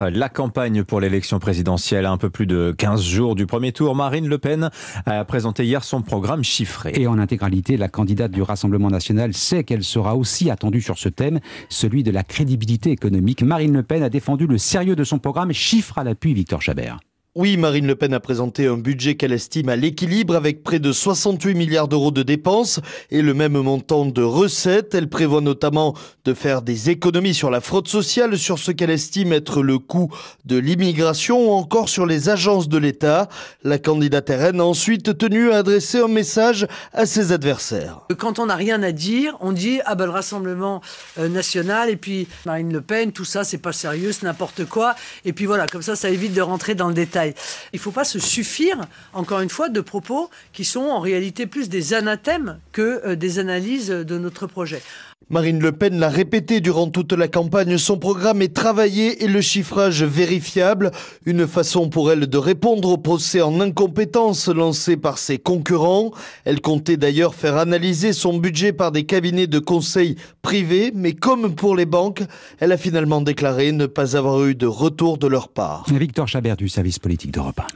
Euh, la campagne pour l'élection présidentielle à un peu plus de 15 jours du premier tour, Marine Le Pen a présenté hier son programme chiffré. Et en intégralité, la candidate du Rassemblement national sait qu'elle sera aussi attendue sur ce thème, celui de la crédibilité économique. Marine Le Pen a défendu le sérieux de son programme, chiffre à l'appui Victor Chabert. Oui, Marine Le Pen a présenté un budget qu'elle estime à l'équilibre avec près de 68 milliards d'euros de dépenses et le même montant de recettes. Elle prévoit notamment de faire des économies sur la fraude sociale, sur ce qu'elle estime être le coût de l'immigration ou encore sur les agences de l'État. La candidate RN a ensuite tenu à adresser un message à ses adversaires. Quand on n'a rien à dire, on dit ah ben le Rassemblement euh, national et puis Marine Le Pen, tout ça c'est pas sérieux, c'est n'importe quoi. Et puis voilà, comme ça ça évite de rentrer dans le détail. Il ne faut pas se suffire, encore une fois, de propos qui sont en réalité plus des anathèmes que euh, des analyses de notre projet. Marine Le Pen l'a répété durant toute la campagne, son programme est travaillé et le chiffrage vérifiable, une façon pour elle de répondre au procès en incompétence lancé par ses concurrents. Elle comptait d'ailleurs faire analyser son budget par des cabinets de conseil privés, mais comme pour les banques, elle a finalement déclaré ne pas avoir eu de retour de leur part. Victor Chabert du service politique d'Europe